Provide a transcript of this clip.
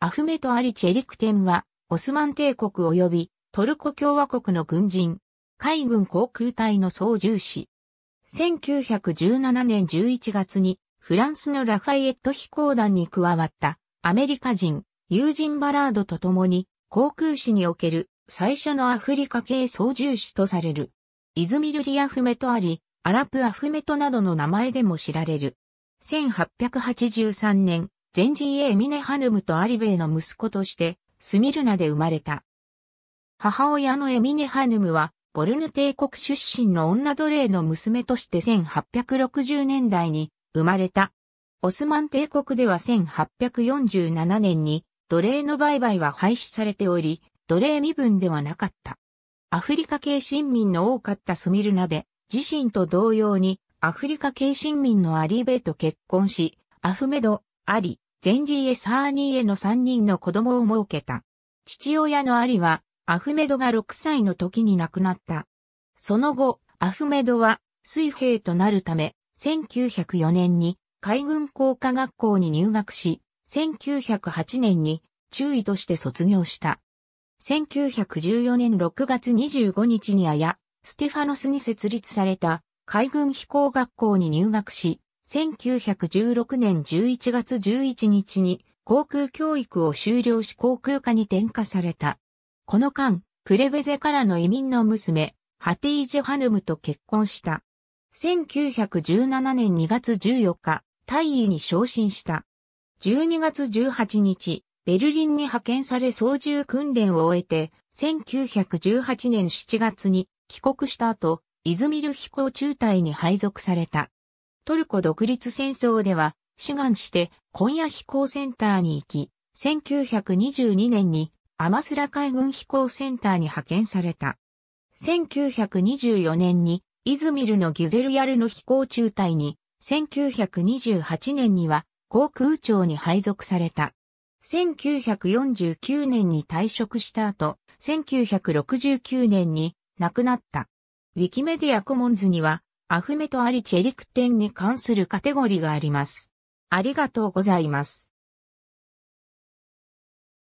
アフメト・アリ・チェリクテンは、オスマン帝国及びトルコ共和国の軍人、海軍航空隊の操縦士。1917年11月に、フランスのラファイエット飛行団に加わったアメリカ人、友人バラードと共に、航空士における最初のアフリカ系操縦士とされる。イズミルリ・アフメト・アリ、アラプ・アフメトなどの名前でも知られる。1883年、前人ンエミネハヌムとアリベイの息子として、スミルナで生まれた。母親のエミネハヌムは、ボルヌ帝国出身の女奴隷の娘として1860年代に生まれた。オスマン帝国では1847年に奴隷の売買は廃止されており、奴隷身分ではなかった。アフリカ系新民の多かったスミルナで、自身と同様にアフリカ系新民のアリベイと結婚し、アフメド、アリ、ジェンジー・エサーニーへの3人の子供を設けた。父親のアリは、アフメドが6歳の時に亡くなった。その後、アフメドは、水兵となるため、1904年に海軍工科学校に入学し、1908年に中尉として卒業した。1914年6月25日にあや、ステファノスに設立された海軍飛行学校に入学し、1916年11月11日に航空教育を修了し航空科に転科された。この間、プレベゼからの移民の娘、ハティージェ・ハヌムと結婚した。1917年2月14日、大尉に昇進した。12月18日、ベルリンに派遣され操縦訓練を終えて、1918年7月に帰国した後、イズミル飛行中隊に配属された。トルコ独立戦争では、志願して今夜飛行センターに行き、1922年にアマスラ海軍飛行センターに派遣された。1924年にイズミルのギゼルヤルの飛行中隊に、1928年には航空庁に配属された。1949年に退職した後、1969年に亡くなった。ウィキメディアコモンズにはアフメト・アリ・チェリクテンに関するカテゴリがあります。ありがとうございます。